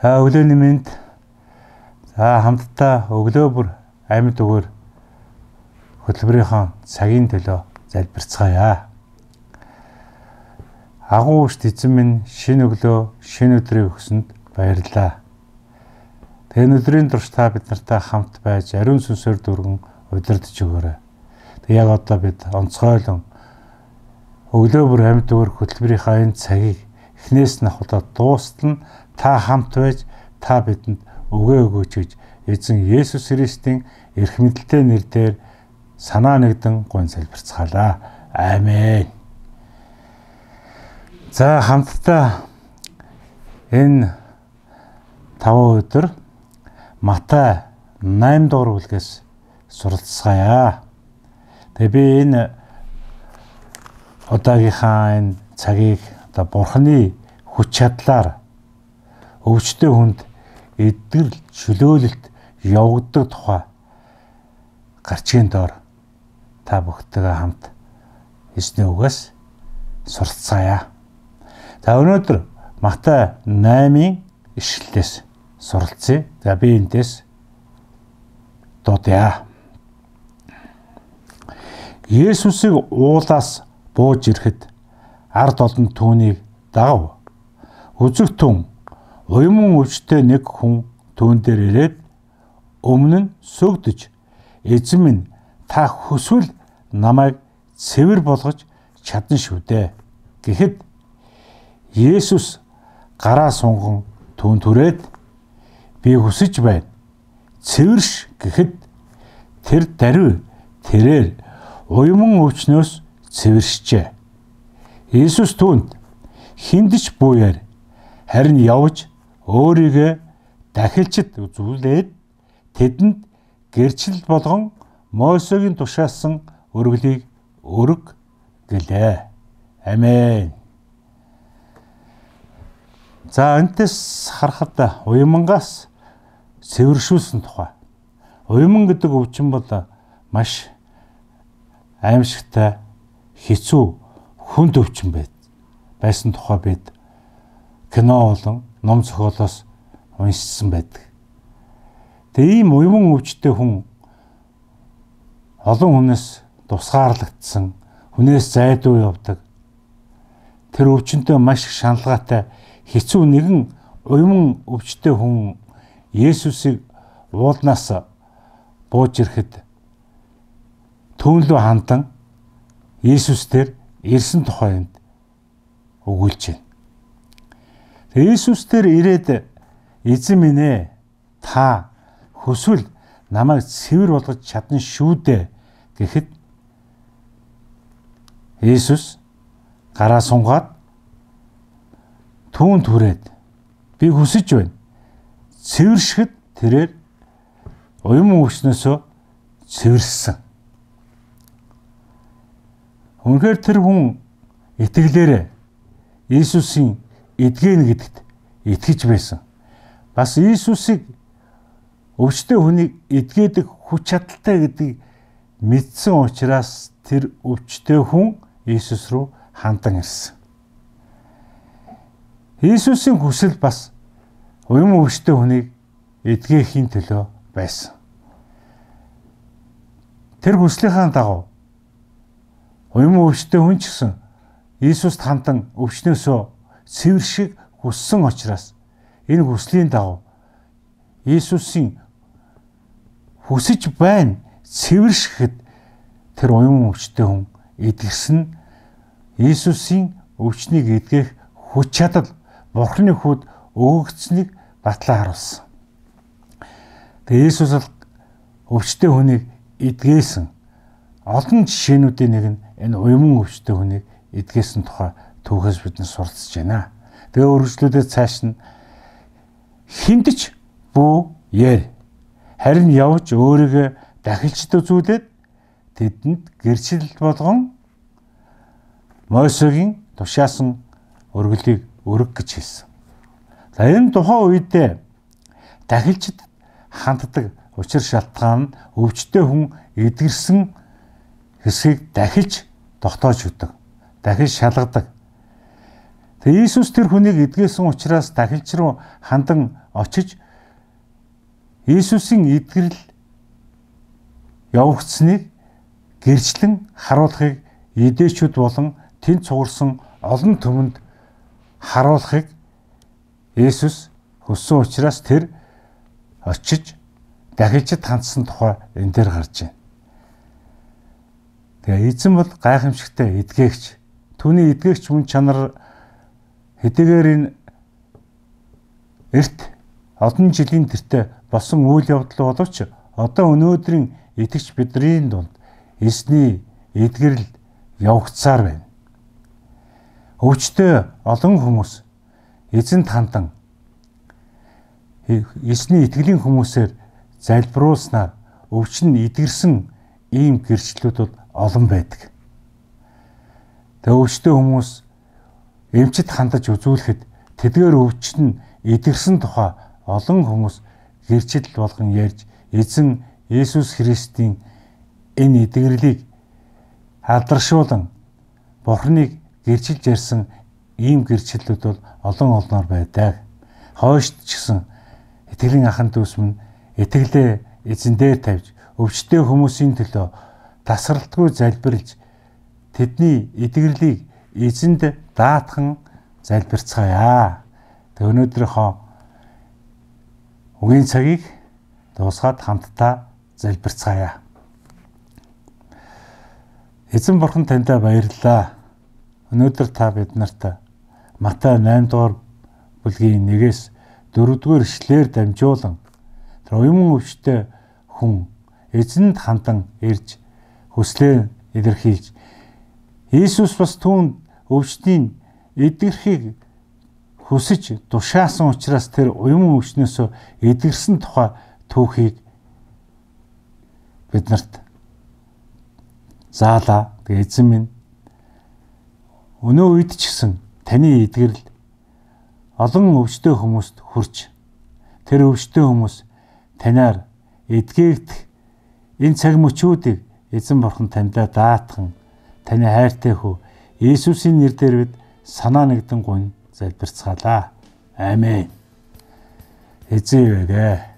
Аа өглөөний минь за хамтдаа өглөө бүр амьд өгөр хөтөлбөрийнхөө цагийн төлөө залбирцгаая. Агуу өвшт эзэн минь шинэ өглөө, шинэ өдрийн өгсөнд баярлалаа. Тэгэн өдрийн турш та бид нартай хамт байж ариун сүнсээр дүргэн удирдах өгөөрэй. Тэг яг одоо бид онцгойлон Өглөө бүр амьд өөр хөтөлбөрийнхаа энэ цагийг эхнээс нь ахуулаад дуустал нь та хамт байж та бидэнд өгөө өгөөч гэж эзэн Есүс Христийн эрх мэдэлтэй нэрээр санаа нэгдэн гон залбирцгаалаа. Аамен. За хамтдаа энэ 5 өдөр Матай 8 дугаар бүлгээс суралцгаая. Тэгээ би энэ одоогийнхаа энэ цагийг одоо бурхны хүч чадлаар өвчтөе хүнд эдгэрл чөлөөлөлт явагддаг тухай гарчгийн доор та бүхтэйгээ хамт эзний үгээс сурцгаая. За өнөөдөр Матай 8-ын ишлэлээс суралцъя. За би эндээс дуудъя. Есүсийг уулаас бууж ирэхэд ард олон түүнийг дагав. Үзэг түн уймун өвчтэй нэг хүн түүн дээр ирээд өмнө нь сүгдэж эзэм минь та хөсвөл намайг цэвэр болгож чадна шүү дээ гэхэд Есүс гараа сунгон түн түрээд би хүсэж байна цэвэрш гэхэд тэр даруй тэрээр уйман өвчнөөс цэвэршжээ. Иесус түүнд хиндэж буяар харин явж өөрийгөө дахилчд үзүүлээд тэдэнд гэрчил болгон Мосегийн тушаасан өргөлийг өрг гэлээ. Амен. За энэс харахад уймангаас цэвэршүүлсэн тухай. Уйман гэдэг өвчин бол маш аимшигтай хэцүү хүн төвчин байд. байсан тухай бид кино болон ном зохиолоос уншсан байдаг. Тэгээ ийм уйман өвчтэй хүн олон хүнээс тусгаарлагдсан, хүнээс зайдуу явдаг. Тэр өвчнөд маш их шаналгаатай хэцүү нэгэн уйман өвчтэй хүн Есүсийг уулнаас бууж ирэхэд түүнлүү хандан Иесус дээр ирсэн тухай энд өгүүлж байна. Тэгээ Иесус дээр ирээд эзэн минь ээ та хөсвөл намайг цэвэр болгож чадна шүү дээ гэхэд Иесус гараа сунгаад түүнд хүрээд би хүсэж байна. Цэвэршгэд тэрээр уян өвчнөөсөө цэвэрсэн. Үнэхээр тэр хүн итгэлээрээ Иесусийн эдгэн гэдэгт итгэж байсан. Бас Иесусыг өвчтөе хүнийг эдгээдэг хүч чадалтай гэдгийг мэдсэн учраас тэр өвчтөе хүн Иесус руу хандан ирсэн. Иесусийн хүсэл бас уян өвчтөе хүнийг эдгээхийн төлөө байсан. Тэр хүслийнхаа дагуу Уян өвчтөе хүн ч гэсэн Иесуст хамтан өвчнөөсөө цэвэр шиг хүссэн учраас энэ хүслийн дагав Иесусийн хүсэж байна цэвэр шигэд тэр уян өвчтөе хүн эдгэрсэн Иесусийн өвчнийг эдгэх хүч чадал Бурхны хүүд өгөгдсөнийг батлан харуулсан. Тэгээ Иесус л өвчтөе хүнийг эдгээсэн. Олон жишээнүүдийн нэг нь энэ уйман өвчтэй хүнийг эдгээсэн тухай түүхээс бид нар суралцж байна. Тэгээ үргэлжлүүлээд цааш нь хинтэж бүү яэр. Харин явж өөрийгөө дахилчд үзүүлээд тэдэнд гэрчил болгон Мойсегийн тушаасан өргөлийг өрг гэж хэлсэн. За энэ тухайн үедээ дахилчд ханддаг учир шалтгаан өвчтөе хүн эдгэрсэн хэсгийг дахилж тогтоож өгдөг. Дахин шалгадаг. Тэгээ Иесус тэр хүнийг эдгээсэн учраас дахилч руу хандан очиж Иесусийн эдгэрэл явагдсныг гэрчлэн харуулахыг эдээчүүд болон тэнд цуурсан олон түмэнд харуулахыг Есүс хүссэн учраас тэр очиж дахилчд хандсан тухай энэ дээр гарч байна. Тэгээ эзэн бол гайхамшигтай эдгээгч. Түүний эдгээгч мөн чанар хэдийгээр энэ эрт олон жилийн тэртээ болсон үйл явдал боловч одоо өнөөдрийн итгэж бидний дунд эсний эдгэрэл явагцсаар байна. Өвчтөе олон хүмүүс эзэнт хандан эсний итгэлийн хүмүүсээр залбируулснаар өвчин эдгэрсэн ийм гэрчлүүд бол олон байдаг. Тэгээ өвчтөе хүмүүс эмчит хандаж үзүүлэхэд тэдгээр өвчт нь эдгэрсэн тухай олон хүмүүс гэрчил болгон ярьж эзэн Есүс Христийн энэ эдгэрлийг алдаршуулан Бурхныг гэрчилж ярьсан ийм гэрчлэлүүд бол олон олноор байдаг. Хойшд ч гэсэн итгэлийн ахын дүүсмэн итгэлээ эзэн дээр тавьж өвчтөе хүмүүсийн төлөө тасралтгүй залбирлж тэдний эдгэрлийг эзэнд даатхан залбирцгаая. Тэг өнөөдрийнхөө үгийн цагийг дуусгаад хамтдаа залбирцгаая. Эзэн бурхан таньда баярлалаа. Өнөөдөр та бид нарт Матай 8 дугаар бүлгийн 1-ээс 4-р эшлэлээр дамжуулан тэр уйман өвчтөе хүн эзэнд хандан ирж хүслээ илэрхийлж Иесус бас түүнд өвчтний эдгэрхийг хүсэж тушаасан учраас тэр уян өвчнөөсөө эдгэрсэн тухай түүхийг бид нарт заалаа. Тэгээ эзэн минь өнөө үед ч гэсэн таны эдгэрэл олон өвчтөе хүмүүст хүрч тэр өвчтөе хүмүүс таниар эдгээгдэх энэ цаг мөчүүдийг Эзэн бурхан таньда даатхан таны хайртай хүү Иесусийн нэрээр бид санаа нэгдэн гун залбирцгаалаа. Амен. Эзэн ивэгэ.